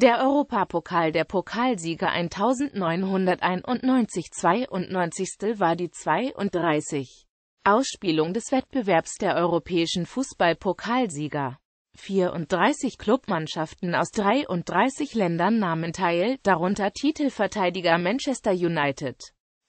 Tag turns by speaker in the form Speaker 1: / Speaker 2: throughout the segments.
Speaker 1: Der Europapokal der Pokalsieger 1991-92 war die 32. Ausspielung des Wettbewerbs der europäischen Fußballpokalsieger. 34 Klubmannschaften aus 33 Ländern nahmen teil, darunter Titelverteidiger Manchester United.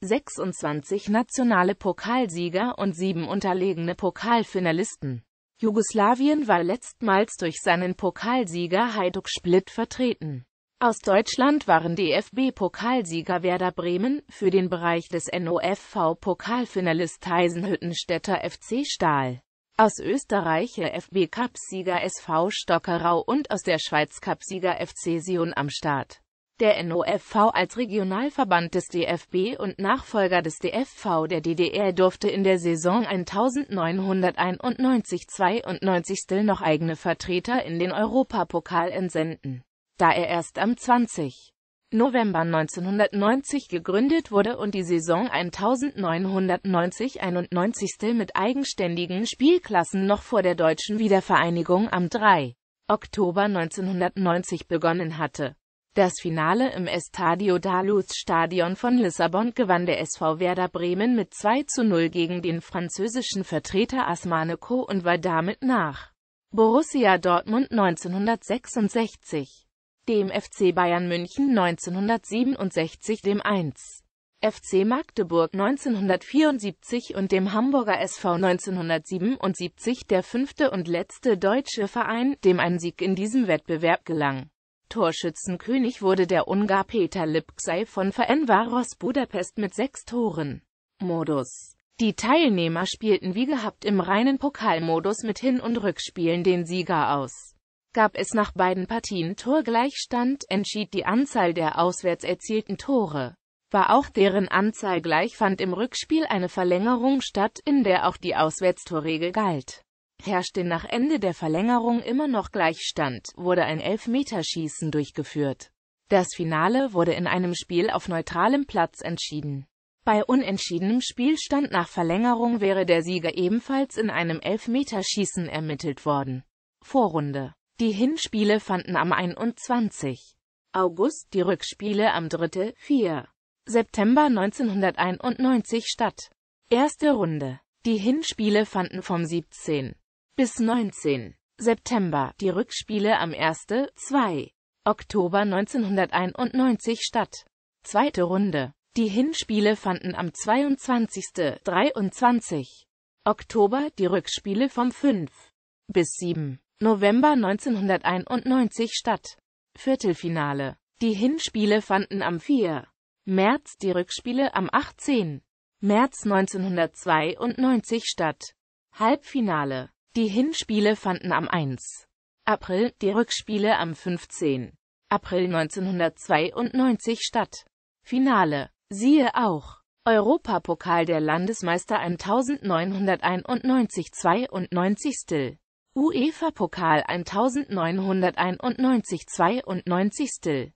Speaker 1: 26 nationale Pokalsieger und sieben unterlegene Pokalfinalisten. Jugoslawien war letztmals durch seinen Pokalsieger Hajduk Split vertreten. Aus Deutschland waren DFB-Pokalsieger Werder Bremen, für den Bereich des NOFV-Pokalfinalist Heisenhüttenstädter FC Stahl. Aus Österreich FB Cupsieger SV Stockerau und aus der Schweiz Cupsieger FC Sion am Start. Der NOFV als Regionalverband des DFB und Nachfolger des DFV der DDR durfte in der Saison 1991-92 noch eigene Vertreter in den Europapokal entsenden, da er erst am 20. November 1990 gegründet wurde und die Saison 1990-91 mit eigenständigen Spielklassen noch vor der deutschen Wiedervereinigung am 3. Oktober 1990 begonnen hatte das Finale im Estadio da Luz Stadion von Lissabon gewann der SV Werder Bremen mit 2 zu 0 gegen den französischen Vertreter Asmaneco und war damit nach Borussia Dortmund 1966, dem FC Bayern München 1967, dem 1. FC Magdeburg 1974 und dem Hamburger SV 1977 der fünfte und letzte deutsche Verein, dem ein Sieg in diesem Wettbewerb gelang. Torschützenkönig wurde der Ungar Peter Lipcsey von Varos Budapest mit sechs Toren. Modus Die Teilnehmer spielten wie gehabt im reinen Pokalmodus mit Hin- und Rückspielen den Sieger aus. Gab es nach beiden Partien Torgleichstand, entschied die Anzahl der auswärts erzielten Tore. War auch deren Anzahl gleich, fand im Rückspiel eine Verlängerung statt, in der auch die Auswärtstorregel galt herrschte nach Ende der Verlängerung immer noch Gleichstand, wurde ein Elfmeterschießen durchgeführt. Das Finale wurde in einem Spiel auf neutralem Platz entschieden. Bei unentschiedenem Spielstand nach Verlängerung wäre der Sieger ebenfalls in einem Elfmeterschießen ermittelt worden. Vorrunde Die Hinspiele fanden am 21. August, die Rückspiele am 3. 4. September 1991 statt. Erste Runde Die Hinspiele fanden vom 17 bis 19. September die Rückspiele am 1. 2. Oktober 1991 statt. Zweite Runde. Die Hinspiele fanden am 22. 23. Oktober die Rückspiele vom 5. bis 7. November 1991 statt. Viertelfinale. Die Hinspiele fanden am 4. März die Rückspiele am 18. März 1992 statt. Halbfinale die Hinspiele fanden am 1. April, die Rückspiele am 15. April 1992 statt. Finale. Siehe auch. Europapokal der Landesmeister 1991 92 UEFA-Pokal 1991 92